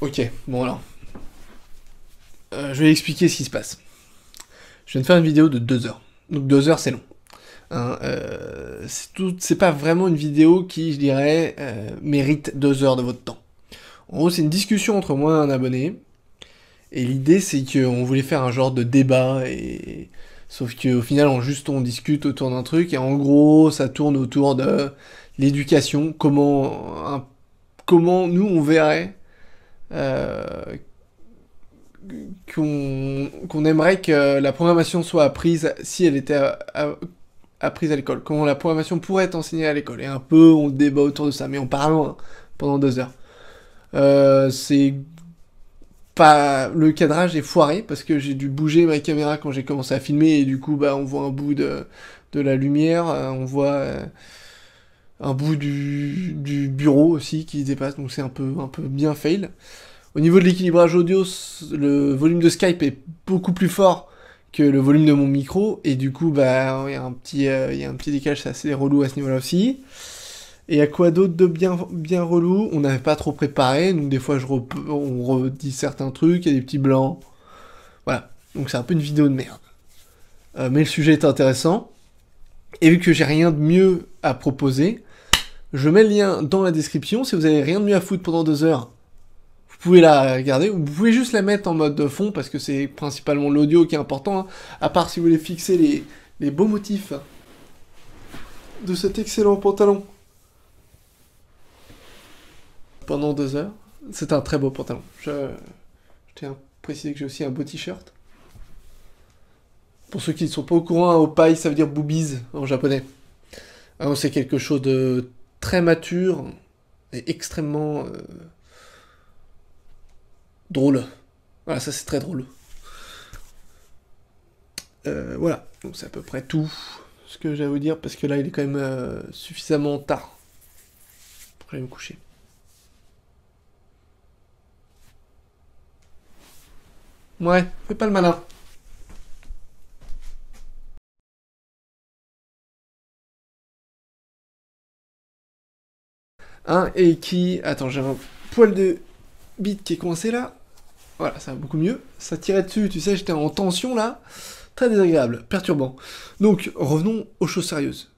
Ok, bon alors. Euh, je vais expliquer ce qui se passe. Je viens de faire une vidéo de 2 heures. Donc 2 heures, c'est long. Hein, euh, c'est pas vraiment une vidéo qui, je dirais, euh, mérite 2 heures de votre temps. En gros, c'est une discussion entre moi et un abonné. Et l'idée, c'est qu'on voulait faire un genre de débat. Et... Sauf qu'au final, on juste on discute autour d'un truc. Et en gros, ça tourne autour de l'éducation. Comment, comment nous, on verrait euh, qu'on aimerait que la programmation soit apprise si elle était apprise à l'école, comment la programmation pourrait être enseignée à l'école. Et un peu, on débat autour de ça, mais on parle pendant deux heures. Euh, c'est pas le cadrage est foiré parce que j'ai dû bouger ma caméra quand j'ai commencé à filmer et du coup bah on voit un bout de, de la lumière, euh, on voit un bout du, du bureau aussi qui dépasse, donc c'est un peu, un peu bien fail. Au niveau de l'équilibrage audio, le volume de Skype est beaucoup plus fort que le volume de mon micro, et du coup, bah, il y a un petit, euh, y un petit décalage, c'est assez relou à ce niveau-là aussi. Et à quoi d'autre de bien, bien relou On n'avait pas trop préparé, donc des fois je on redit certains trucs, il y a des petits blancs. Voilà, donc c'est un peu une vidéo de merde. Euh, mais le sujet est intéressant. Et vu que j'ai rien de mieux à proposer, je mets le lien dans la description. Si vous avez rien de mieux à foutre pendant deux heures, vous pouvez la regarder. Vous pouvez juste la mettre en mode fond parce que c'est principalement l'audio qui est important. Hein. À part si vous voulez fixer les, beaux motifs de cet excellent pantalon pendant deux heures. C'est un très beau pantalon. Je, tiens à préciser que j'ai aussi un beau t-shirt. Pour ceux qui ne sont pas au courant, hein, au paille ça veut dire boobies en japonais. Hein, c'est quelque chose de mature et extrêmement euh, drôle. Voilà, ça c'est très drôle. Euh, voilà, donc c'est à peu près tout ce que j'ai à vous dire parce que là il est quand même euh, suffisamment tard. pour aller me coucher. Ouais, fais pas le malin. Hein, et qui... Attends, j'ai un poil de bite qui est coincé là. Voilà, ça va beaucoup mieux. Ça tirait dessus, tu sais, j'étais en tension là. Très désagréable, perturbant. Donc, revenons aux choses sérieuses.